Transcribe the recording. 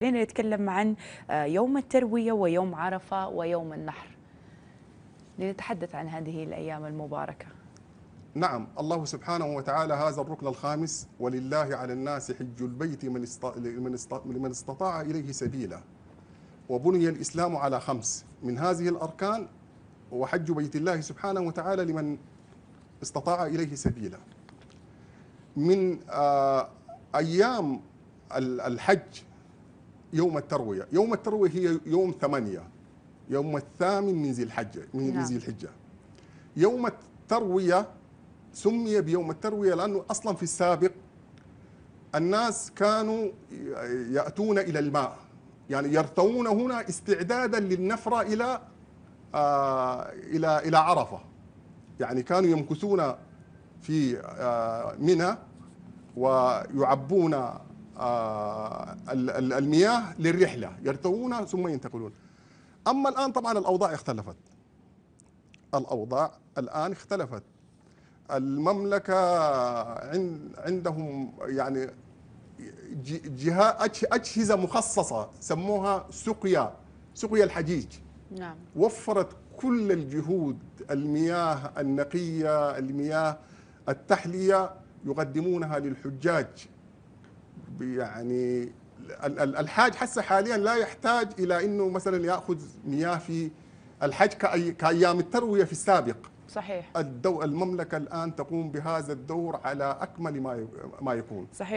خلينا نتكلم عن آه، يوم التروية ويوم عرفة ويوم النحر لنتحدث عن هذه الأيام المباركة نعم الله سبحانه وتعالى هذا الركن الخامس ولله على الناس حج البيت من, استط... من, استط... من استطاع إليه سبيلا وبني الإسلام على خمس من هذه الأركان وحج بيت الله سبحانه وتعالى لمن استطاع إليه سبيلا من آه، أيام الحج يوم التروية يوم التروية هي يوم ثمانية يوم الثامن من ذي الحجة من نعم. ذي الحجة يوم التروية سمي بيوم التروية لأنه أصلا في السابق الناس كانوا يأتون إلى الماء يعني يرتوون هنا استعدادا للنفرة إلى آه إلى إلى عرفة يعني كانوا يمكثون في آه منى ويعبون آه، المياه للرحلة يرتوون ثم ينتقلون أما الآن طبعا الأوضاع اختلفت الأوضاع الآن اختلفت المملكة عندهم يعني جهة أجهزة مخصصة سموها سقيا سقيا الحجيج نعم. وفرت كل الجهود المياه النقية المياه التحلية يقدمونها للحجاج يعني الحاج حسه حاليا لا يحتاج الى انه مثلا ياخذ مياه في الحج كايام الترويه في السابق صحيح المملكه الان تقوم بهذا الدور على اكمل ما ما يكون صحيح